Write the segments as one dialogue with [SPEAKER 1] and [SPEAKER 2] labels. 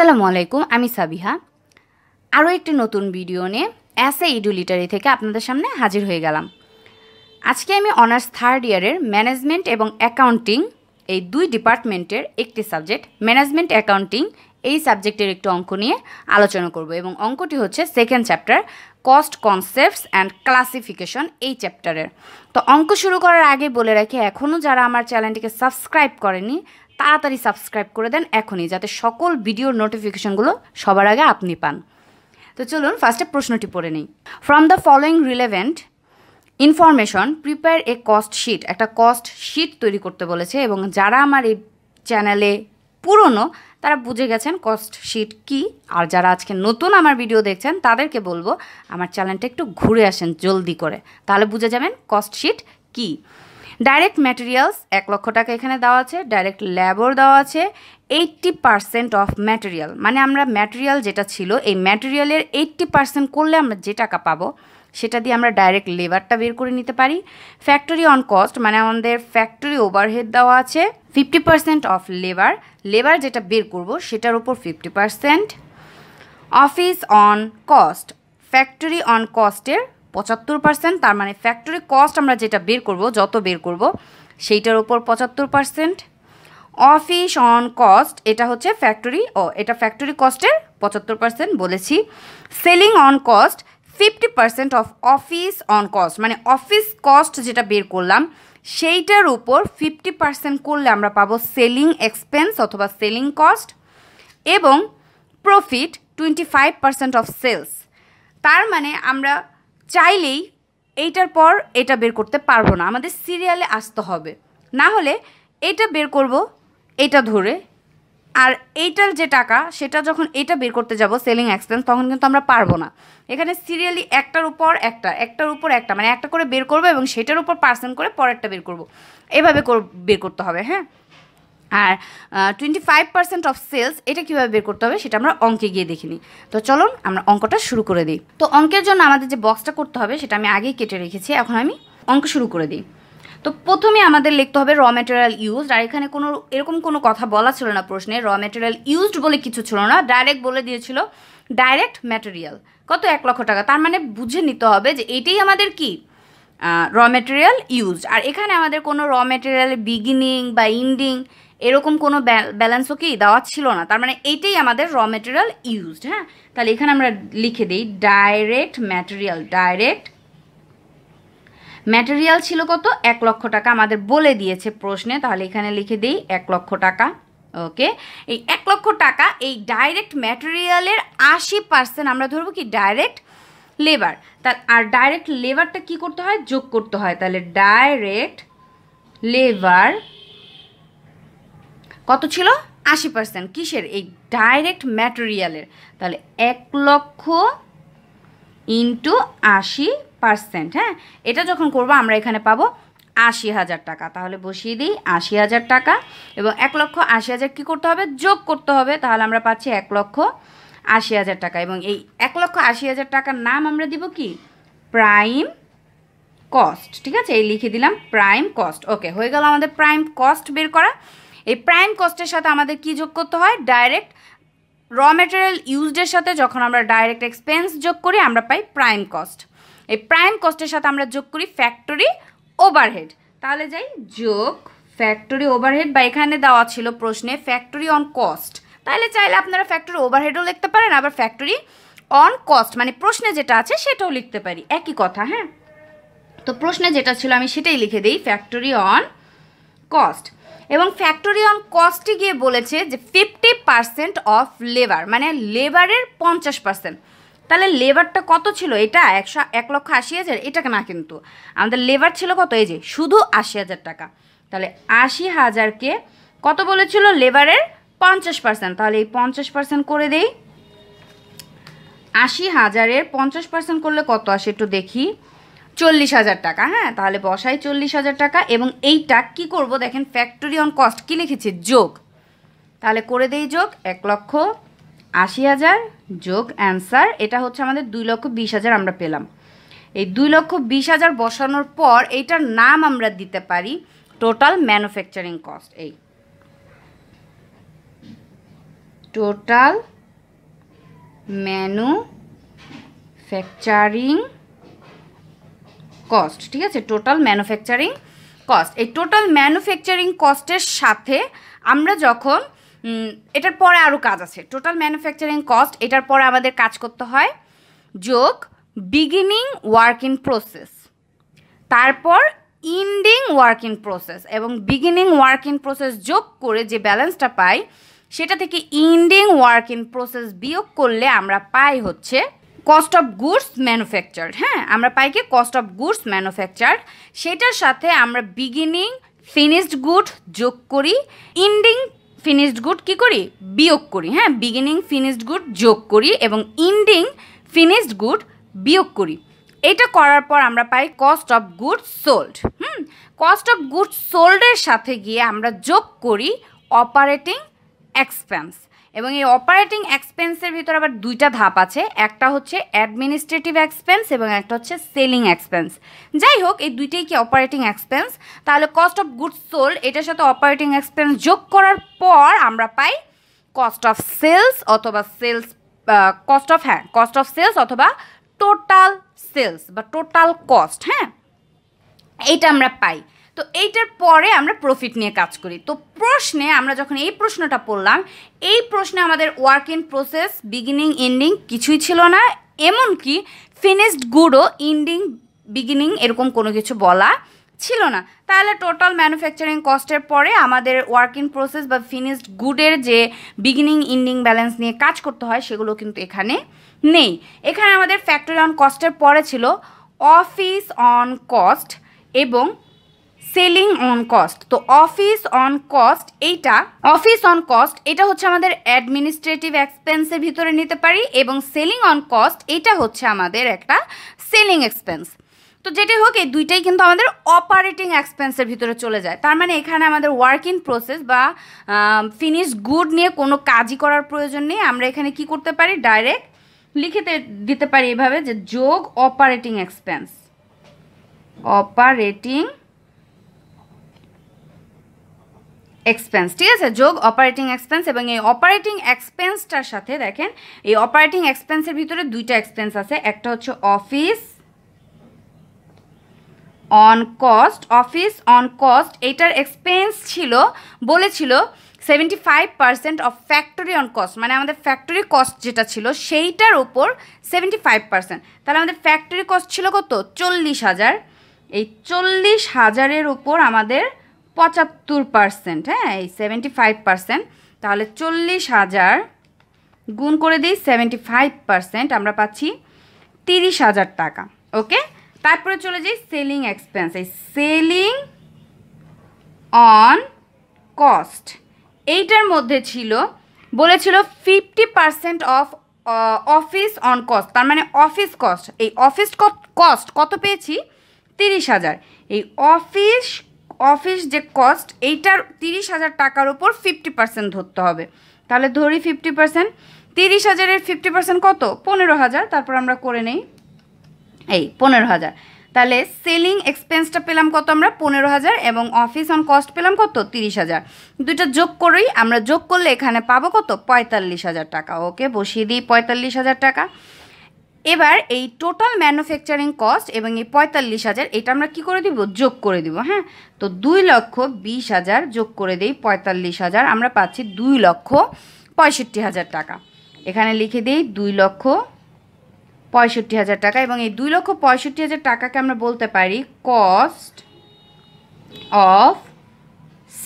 [SPEAKER 1] আসসালামু আলাইকুম আমি সাবিহা আরও একটি নতুন ভিডিও নিয়ে অ্যাস এ ইডু লিটারি থেকে আপনাদের সামনে হাজির হয়ে গেলাম আজকে আমি অনার্স থার্ড ইয়ারের ম্যানেজমেন্ট এবং অ্যাকাউন্টিং এই দুই ডিপার্টমেন্টের একটি সাবজেক্ট ম্যানেজমেন্ট অ্যাকাউন্টিং এই সাবজেক্টের একটি অঙ্ক নিয়ে আলোচনা করব এবং অঙ্কটি হচ্ছে second chapter cost concepts and classification এই চ্যাপ্টারের তো অঙ্ক শুরু করার আগে বলে রাখি এখনও যারা আমার চ্যানেলটিকে সাবস্ক্রাইব করেনি তাড়াতাড়ি সাবস্ক্রাইব করে দেন এখনই যাতে সকল ভিডিওর নোটিফিকেশনগুলো সবার আগে আপনি পান তো চলুন ফার্স্টে প্রশ্নটি পড়ে নিই from the following relevant information prepare a cost sheet একটা কস্ট শিট তৈরি করতে বলেছে এবং যারা আমার এই চ্যানেলে পুরনো তারা বুঝে গেছেন কস্ট শিট কি আর যারা আজকে নতুন আমার ভিডিও দেখছেন তাদেরকে বলবো আমার চ্যানেলটা একটু ঘুরে আসেন জলদি করে তাহলে বুঝে যাবেন কস্ট শিট কী ডাইরেক্ট ম্যাটেরিয়ালস এক লক্ষ টাকা এখানে দেওয়া আছে ডাইরেক্ট ল্যাবর দেওয়া আছে এইট্টি পার্সেন্ট অফ ম্যাটেরিয়াল মানে আমরা ম্যাটেরিয়াল যেটা ছিল এই ম্যাটেরিয়ালের এইট্টি পার্সেন্ট করলে আমরা যে টাকা পাবো সেটা দিয়ে আমরা ডাইরেক্ট লেবারটা বের করে নিতে পারি ফ্যাক্টরি অন কস্ট মানে আমাদের ফ্যাক্টরি ওভারহেড দেওয়া আছে fifty percent of labour labour যেটা বের করব সেটার উপর fifty percent office on cost factory on কস্টের পঁচাত্তর পার্সেন্ট তার মানে ফ্যাক্টরি কস্ট আমরা যেটা বের করব যত বের করব সেইটার ওপর পঁচাত্তর পার্সেন্ট অফিস অন কস্ট এটা হচ্ছে ফ্যাক্টরি ও এটা ফ্যাক্টরি কস্টের পঁচাত্তর পার্সেন্ট বলেছি selling on cost fifty percent of office on cost মানে অফিস কস্ট যেটা বের করলাম সেইটার উপর ফিফটি পার্সেন্ট করলে আমরা পাবো সেলিং এক্সপেন্স অথবা সেলিং কস্ট এবং profit twenty five percent of sales তার মানে আমরা চাইলেই এইটার পর এটা বের করতে পারবো না আমাদের সিরিয়ালে আসতে হবে না হলে এটা বের করব এটা ধরে আর এইটার যে টাকা সেটা যখন এটা বের করতে যাব সেলিং এক্সপেন্স তখন কিন্তু আমরা পারবো না এখানে সিরিয়ালি একটার উপর একটা একটার উপর একটা মানে একটা করে বের করবো এবং সেটার উপর পার্সেন্ট করে পরেরটা বের করব এভাবে বের করতে হবে হ্যাঁ আর twenty five percent of sales এটা কীভাবে বের করতে হবে সেটা আমরা অঙ্কে গিয়ে দেখিনি তো চলুন আমরা অঙ্কটা শুরু করে দিই তো অঙ্কের জন্য আমাদের যে বক্সটা করতে হবে সেটা আমি আগেই কেটে রেখেছি এখন আমি অঙ্ক শুরু করে দিই তো প্রথমে আমাদের লিখতে হবে র ম্যাটেরিয়াল ইউজড আর এখানে কোনো এরকম কোনো কথা বলা ছিল না প্রশ্নে র ম্যাটেরিয়াল ইউজড বলে কিছু ছিল না ডাইরেক্ট বলে দিয়েছিল ডাইরেক্ট ম্যাটেরিয়াল কত এক লক্ষ টাকা তার মানে বুঝে নিতে হবে যে এটাই আমাদের কি র ম্যাটেরিয়াল ইউজড আর এখানে আমাদের কোনো র ম্যাটেরিয়াল বিগিনিং বা ইন্ডিং এরকম কোনো ব্যালেন্সও কি দেওয়া ছিল না তার মানে এইটাই আমাদের র মেটেরিয়াল ইউজড হ্যাঁ তাহলে এখানে আমরা লিখে দিই ডাইরেক্ট ম্যাটেরিয়াল ডাইরেক্ট ম্যাটেরিয়াল ছিল কত এক লক্ষ টাকা আমাদের বলে দিয়েছে প্রশ্নে তাহলে এখানে লিখে দিই এক লক্ষ টাকা ওকে এই এক লক্ষ টাকা এই ডাইরেক্ট ম্যাটেরিয়ালের আশি পার্সেন্ট আমরা ধরবো কি ডাইরেক্ট লেবার তার আর ডাইরেক্ট লেবারটা কি করতে হয় যোগ করতে হয় তাহলে ডাইরেক্ট লেবার কত ছিল আশি পার্সেন্ট কিসের এই ডাইরেক্ট ম্যাটেরিয়ালের তাহলে এক লক্ষ ইন্টু আশি পার্সেন্ট হ্যাঁ এটা যখন করবো আমরা এখানে পাবো আশি হাজার টাকা তাহলে বসিয়ে দিই আশি হাজার টাকা এবং এক লক্ষ আশি হাজার কী করতে হবে যোগ করতে হবে তাহলে আমরা পাচ্ছি এক লক্ষ আশি হাজার টাকা এবং এই এক লক্ষ আশি হাজার টাকার নাম আমরা দিব কি প্রাইম কস্ট ঠিক আছে এই লিখে দিলাম প্রাইম কস্ট ওকে হয়ে গেল আমাদের প্রাইম কস্ট বের করা এই প্রাইম কস্টের সাথে আমাদের কি যোগ করতে হয় ডাইরেক্ট র মেটেরিয়াল ইউজডের সাথে যখন আমরা ডাইরেক্ট এক্সপেন্স যোগ করি আমরা পাই প্রাইম কস্ট এই প্রাইম কস্টের সাথে আমরা যোগ করি ফ্যাক্টরি ওভারহেড তাহলে যাই যোগ ফ্যাক্টরি ওভারহেড বা এখানে দেওয়া ছিল প্রশ্নে ফ্যাক্টরি অন কস্ট তাহলে চাইলে আপনারা ফ্যাক্টরি ওভারহেডও লিখতে পারেন আবার ফ্যাক্টরি অন কস্ট মানে প্রশ্নে যেটা আছে সেটাও লিখতে পারি একই কথা হ্যাঁ তো প্রশ্নে যেটা ছিল আমি সেটাই লিখে দিই ফ্যাক্টরি অন কস্ট এবং ফ্যাক্টরি অন কস্টে গিয়ে বলেছে যে ফিফটি পার্সেন্ট অফ লেবার মানে লেবারের পঞ্চাশ পার্সেন্ট তাহলে লেবারটা কত ছিল এটা একশো এক লক্ষ আশি হাজার এটা না কিন্তু আমাদের লেবার ছিল কত এই যে শুধু আশি হাজার টাকা তাহলে আশি হাজারকে কত বলেছিল লেবারের পঞ্চাশ পার্সেন্ট তাহলে এই পঞ্চাশ পার্সেন্ট করে দেই আশি হাজারের পঞ্চাশ পার্সেন্ট করলে কত আসে একটু দেখি চল্লিশ হাজার টাকা হ্যাঁ তাহলে বসাই চল্লিশ হাজার টাকা এবং এইটা কি করব দেখেন ফ্যাক্টরি অন কস্ট কি লিখেছে যোগ তাহলে করে দেই যোগ এক লক্ষ আশি হাজার যোগ অ্যান্সার এটা হচ্ছে আমাদের দুই লক্ষ বিশ হাজার আমরা পেলাম এই দুই লক্ষ বিশ হাজার বসানোর পর এইটার নাম আমরা দিতে পারি টোটাল ম্যানুফ্যাকচারিং কস্ট এই টোটাল ম্যানুফ্যাকচারিং কস্ট ঠিক আছে টোটাল ম্যানুফ্যাকচারিং কস্ট এই টোটাল ম্যানুফ্যাকচারিং কস্টের সাথে আমরা যখন এটার পরে আরও কাজ আছে টোটাল ম্যানুফ্যাকচারিং কস্ট এটার পরে আমাদের কাজ করতে হয় যোগ বিগিনিং ওয়ার্ক ইন প্রসেস তারপর ইন্ডিং ওয়ার্ক ইন প্রসেস এবং বিগিনিং ওয়ার্ক ইন প্রসেস যোগ করে যে ব্যালেন্সটা পাই সেটা থেকে ইন্ডিং ওয়ার্ক ইন প্রসেস বিয়োগ করলে আমরা পাই হচ্ছে কস্ট অফ গুডস ম্যানুফ্যাকচার হ্যাঁ আমরা পাই কি কস্ট অফ গুডস ম্যানুফ্যাকচার সেটার সাথে আমরা বিগিনিং ফিনিশড গুড যোগ করি ইন্ডিং ফিনিশড গুড কি করি বিয়োগ করি হ্যাঁ বিগিনিং ফিনিশড গুড যোগ করি এবং ইন্ডিং ফিনিশড গুড বিয়োগ করি এটা করার পর আমরা পাই cost of goods sold hmm cost of goods সোল্ডের সাথে গিয়ে আমরা যোগ করি অপারেটিং এক্সপেন্স এবং এই অপারেটিং এক্সপেন্সের ভিতরে আবার দুইটা ধাপ আছে একটা হচ্ছে অ্যাডমিনিস্ট্রেটিভ এক্সপেন্স এবং একটা হচ্ছে সেলিং এক্সপেন্স যাই হোক এই দুইটাই কি অপারেটিং এক্সপেন্স তাহলে কস্ট অফ গুডস সোল এটার সাথে অপারেটিং এক্সপেন্স যোগ করার পর আমরা পাই কস্ট অফ সেলস অথবা সেলস কস্ট অফ হ্যাঁ কস্ট অফ সেলস অথবা টোটাল সেলস বা টোটাল কস্ট হ্যাঁ এইটা আমরা পাই তো এইটার পরে আমরা প্রফিট নিয়ে কাজ করি তো প্রশ্নে আমরা যখন এই প্রশ্নটা পড়লাম এই প্রশ্নে আমাদের work in process beginning ending কিছুই ছিল না এমনকি ফিনিশড গুডও ইন্ডিং বিগিনিং এরকম কোনো কিছু বলা ছিল না তাহলে টোটাল ম্যানুফ্যাকচারিং কস্টের পরে আমাদের ওয়ার্ক ইন প্রসেস বা ফিনিশড গুডের যে বিগিনিং ইন্ডিং ব্যালেন্স নিয়ে কাজ করতে হয় সেগুলো কিন্তু এখানে নেই এখানে আমাদের ফ্যাক্টরি অন কস্টের পরে ছিল অফিস অন কস্ট এবং সেলিং অন কস্ট তো অফিস অন কস্ট এইটা অফিস অন কস্ট এটা হচ্ছে আমাদের অ্যাডমিনিস্ট্রেটিভ এক্সপেন্সের ভিতরে নিতে পারি এবং সেলিং অন কস্ট এটা হচ্ছে আমাদের একটা সেলিং এক্সপেন্স তো যেটি হোক এই দুইটাই কিন্তু আমাদের অপারেটিং এক্সপেন্সের ভিতরে চলে যায় তার মানে এখানে আমাদের ওয়ার্ক ইন প্রসেস বা ফিনিশ গুড নিয়ে কোনো কাজই করার প্রয়োজন নেই আমরা এখানে কি করতে পারি ডাইরেক্ট লিখে দিতে পারি এভাবে যে যোগ অপারেটিং এক্সপেন্স অপারেটিং এক্সপেন্স ঠিক আছে যোগ অপারেটিং এক্সপেন্স এবং এই অপারেটিং এক্সপেন্সটার সাথে দেখেন এই অপারেটিং এক্সপেন্সের ভিতরে দুইটা এক্সপেন্স আছে একটা হচ্ছে office on cost office on cost এইটার এক্সপেন্স ছিল বলেছিল seventy five percent of factory on cost মানে আমাদের ফ্যাক্টরি কস্ট যেটা ছিল সেইটার ওপর সেভেন্টি ফাইভ পার্সেন্ট তাহলে আমাদের ফ্যাক্টরি কস্ট ছিল কত চল্লিশ হাজার এই চল্লিশ হাজারের ওপর আমাদের পঁচাত্তর পারসেন্ট হ্যাঁ এই সেভেন্টি ফাইভ তাহলে চল্লিশ হাজার গুণ করে দিই সেভেন্টি ফাইভ আমরা পাচ্ছি তিরিশ হাজার টাকা ওকে তারপরে চলে যাই সেলিং এক্সপেন্স এই সেলিং অন কস্ট এইটার মধ্যে ছিল বলেছিল fifty percent of office on cost তার মানে অফিস কস্ট এই অফিস কস্ট কত পেয়েছি তিরিশ হাজার এই অফিস অফিস যে কস্ট এইটার তিরিশ হাজার টাকার ওপর ফিফটি পার্সেন্ট ধরতে হবে তাহলে ধরি ফিফটি পার্সেন্ট তিরিশ হাজারের ফিফটি পার্সেন্ট কত পনেরো হাজার তারপর আমরা করে নেই এই পনেরো হাজার তাহলে সেলিং এক্সপেন্সটা পেলাম কত আমরা পনেরো হাজার এবং অফিস অন কস্ট পেলাম কত তিরিশ হাজার দুইটা যোগ করেই আমরা যোগ করলে এখানে পাবো কত পঁয়তাল্লিশ হাজার টাকা ওকে বসিয়ে দিই পঁয়তাল্লিশ হাজার টাকা এবার এই টোটাল ম্যানুফ্যাকচারিং কস্ট এবং এই পঁয়তাল্লিশ হাজার এটা আমরা কি করে দিব যোগ করে দিব হ্যাঁ তো দুই লক্ষ বিশ হাজার যোগ করে দিই পঁয়তাল্লিশ হাজার আমরা পাচ্ছি দুই লক্ষ পঁয়ষট্টি হাজার টাকা এখানে লিখে দিই দুই লক্ষ পঁয়ষট্টি হাজার টাকা এবং এই দুই লক্ষ পঁয়ষট্টি হাজার টাকাকে আমরা বলতে পারি কস্ট অফ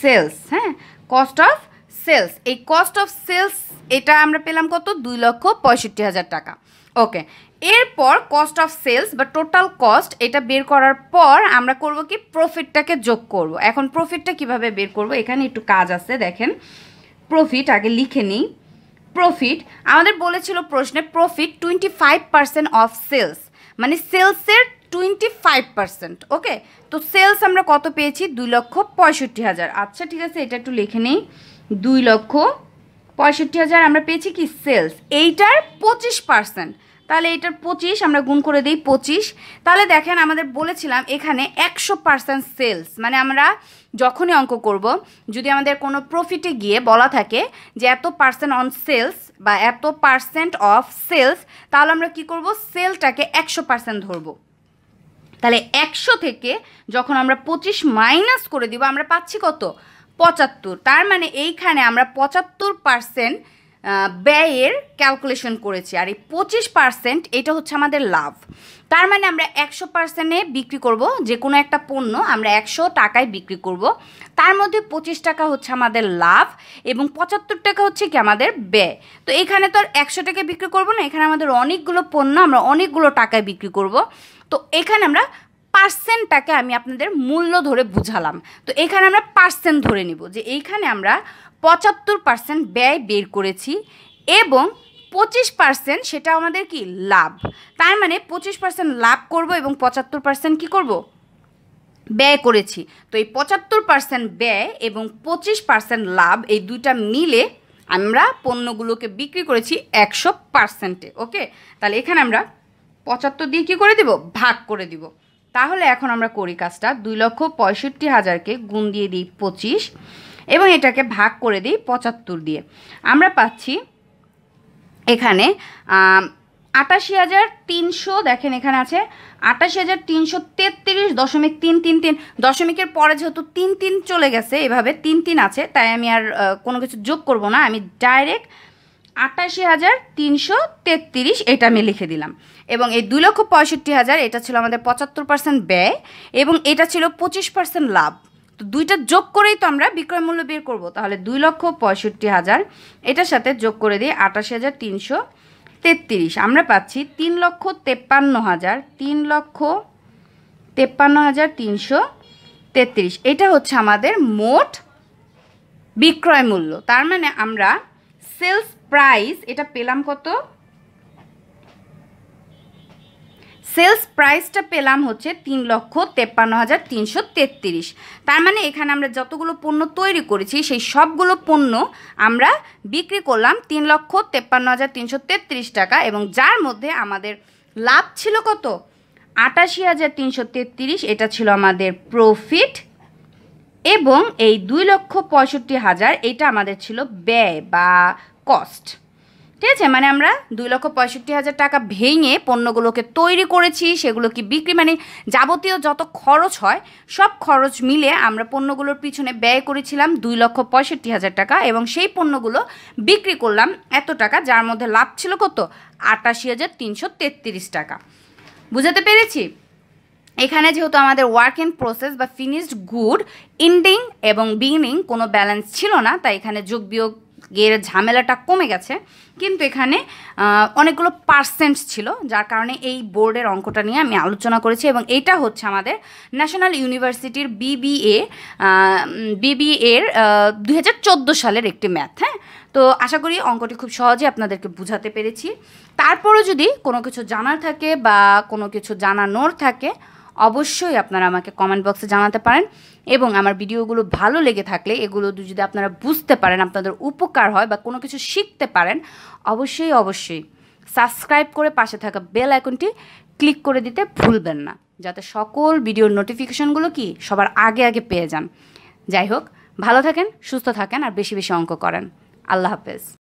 [SPEAKER 1] সেলস হ্যাঁ কস্ট অফ সেলস এই কস্ট অফ সেলস এটা আমরা পেলাম কত দুই লক্ষ পঁয়ষট্টি হাজার টাকা ওকে এরপর কস্ট অফ সেলস বা টোটাল কস্ট এটা বের করার পর আমরা করব কি প্রফিটটাকে যোগ করব। এখন প্রফিটটা কিভাবে বের করব এখানে একটু কাজ আছে দেখেন প্রফিট আগে লিখে নিই প্রফিট আমাদের বলেছিল প্রশ্নে profit twenty five percent of sales মানে সেলসের টোয়েন্টি ফাইভ পার্সেন্ট ওকে তো সেলস আমরা কত পেয়েছি দুই লক্ষ পঁয়ষট্টি হাজার আচ্ছা ঠিক আছে এটা একটু লিখে নিই দুই লক্ষ পঁয়ষট্টি হাজার আমরা পেয়েছি কি সেলস এইটার পঁচিশ পার্সেন্ট তাহলে এটার পঁচিশ আমরা গুণ করে দিই পঁচিশ তাহলে দেখেন আমাদের বলেছিলাম এখানে একশো পার্সেন্ট সেলস মানে আমরা যখনই অঙ্ক করব যদি আমাদের কোনো প্রফিটে গিয়ে বলা থাকে যে এত পার্সেন্ট অন সেলস বা এত পার্সেন্ট অফ সেলস তাহলে আমরা কি করব সেলটাকে একশো পার্সেন্ট ধরবো তাহলে একশো থেকে যখন আমরা পঁচিশ মাইনাস করে দিব আমরা পাচ্ছি কত পঁচাত্তর তার মানে এইখানে আমরা পঁচাত্তর পার্সেন্ট ব্যয়ের ক্যালকুলেশন করেছি আর এই পঁচিশ পার্সেন্ট এটা হচ্ছে আমাদের লাভ তার মানে আমরা একশো পার্সেন্টে বিক্রি করব যে কোনো একটা পণ্য আমরা একশো টাকায় বিক্রি করব তার মধ্যে পঁচিশ টাকা হচ্ছে আমাদের লাভ এবং পঁচাত্তর টাকা হচ্ছে কি আমাদের ব্যয় তো এখানে তো আর একশো টাকায় বিক্রি করব না এখানে আমাদের অনেকগুলো পণ্য আমরা অনেকগুলো টাকায় বিক্রি করব তো এখানে আমরা পার্সেন্টটাকে আমি আপনাদের মূল্য ধরে বুঝালাম তো এখানে আমরা পার্সেন্ট ধরে নিব যে এইখানে আমরা পঁচাত্তর পার্সেন্ট ব্যয় বের করেছি এবং পঁচিশ পার্সেন্ট সেটা আমাদের কি লাভ তার মানে পঁচিশ পার্সেন্ট লাভ করব এবং পঁচাত্তর পার্সেন্ট কী করবো ব্যয় করেছি তো এই পঁচাত্তর পার্সেন্ট ব্যয় এবং পঁচিশ পার্সেন্ট লাভ এই দুইটা মিলে আমরা পণ্যগুলোকে বিক্রি করেছি একশো পার্সেন্টে ওকে তাহলে এখানে আমরা পঁচাত্তর দিয়ে কী করে দিব ভাগ করে দিব তাহলে এখন আমরা করি কাজটা দুই লক্ষ পঁয়ষট্টি হাজারকে গুণ দিয়ে দিই পঁচিশ এবং এটাকে ভাগ করে দিই পঁচাত্তর দিয়ে আমরা পাচ্ছি এখানে আটাশি হাজার তিনশো দেখেন এখানে আছে আটাশি হাজার তিনশো তেত্রিশ দশমিক তিন তিন তিন দশমিকের পরে যেহেতু তিন তিন চলে গেছে এভাবে তিন তিন আছে তাই আমি আর কোনো কিছু যোগ করব না আমি ডাইরেক্ট আটাশি হাজার তিনশো তেত্রিশ এটা আমি লিখে দিলাম এবং এই দুই লক্ষ পঁয়ষট্টি হাজার এটা ছিল আমাদের পঁচাত্তর পার্সেন্ট ব্যয় এবং এটা ছিল পঁচিশ পার্সেন্ট লাভ তো দুইটা যোগ করেই তো আমরা বিক্রয় মূল্য বের করব তাহলে দুই লক্ষ পঁয়ষট্টি হাজার এটার সাথে যোগ করে দিয়ে আটাশি হাজার তিনশো তেত্রিশ আমরা পাচ্ছি তিন লক্ষ তেপ্পান্ন হাজার তিন লক্ষ তেপ্পান্ন হাজার তিনশো তেত্রিশ এটা হচ্ছে আমাদের মোট বিক্রয় মূল্য তার মানে আমরা সেলস প্রাইস এটা পেলাম কত সেলস প্রাইসটা পেলাম হচ্ছে তিন লক্ষ তেপ্পান্ন হাজার তিনশো তেত্রিশ তার মানে এখানে আমরা যতগুলো পণ্য তৈরি করেছি সেই সবগুলো পণ্য আমরা বিক্রি করলাম তিন লক্ষ তেপ্পান্ন হাজার তিনশো তেত্রিশ টাকা এবং যার মধ্যে আমাদের লাভ ছিল কত আটাশি হাজার তিনশো তেত্রিশ এটা ছিল আমাদের প্রফিট এবং এই দুই লক্ষ পঁয়ষট্টি হাজার এটা আমাদের ছিল ব্যয় বা কস্ট ঠিক আছে মানে আমরা দুই লক্ষ পঁয়ষট্টি হাজার টাকা ভেঙে পণ্যগুলোকে তৈরি করেছি সেগুলো কি বিক্রি মানে যাবতীয় যত খরচ হয় সব খরচ মিলে আমরা পণ্যগুলোর পিছনে ব্যয় করেছিলাম দুই লক্ষ পঁয়ষট্টি হাজার টাকা এবং সেই পণ্যগুলো বিক্রি করলাম এত টাকা যার মধ্যে লাভ ছিল কত আটাশি হাজার তিনশো তেত্রিশ টাকা বুঝাতে পেরেছি এখানে যেহেতু আমাদের ওয়ার্ক ইন প্রসেস বা ফিনিশড গুড ইন্ডিং এবং বিগিনিং কোনো ব্যালেন্স ছিল না তাই এখানে যোগ বিয়োগ এর ঝামেলাটা কমে গেছে কিন্তু এখানে অনেকগুলো পার্সেন্ট ছিল যার কারণে এই বোর্ডের অঙ্কটা নিয়ে আমি আলোচনা করেছি এবং এটা হচ্ছে আমাদের ন্যাশনাল ইউনিভার্সিটির বিবিএ বিবিএর চোদ্দো সালের একটি ম্যাথ হ্যাঁ তো আশা করি অঙ্কটি খুব সহজে আপনাদেরকে বুঝাতে পেরেছি তারপরও যদি কোনো কিছু জানার থাকে বা কোনো কিছু জানানোর থাকে অবশ্যই আপনারা আমাকে কমেন্ট বক্সে জানাতে পারেন এবং আমার ভিডিওগুলো ভালো লেগে থাকলে এগুলো যদি আপনারা বুঝতে পারেন আপনাদের উপকার হয় বা কোনো কিছু শিখতে পারেন অবশ্যই অবশ্যই সাবস্ক্রাইব করে পাশে থাকা বেল আইকনটি ক্লিক করে দিতে ভুলবেন না যাতে সকল ভিডিওর নোটিফিকেশনগুলো কি সবার আগে আগে পেয়ে যান যাই হোক ভালো থাকেন সুস্থ থাকেন আর বেশি বেশি অঙ্ক করেন আল্লাহ হাফেজ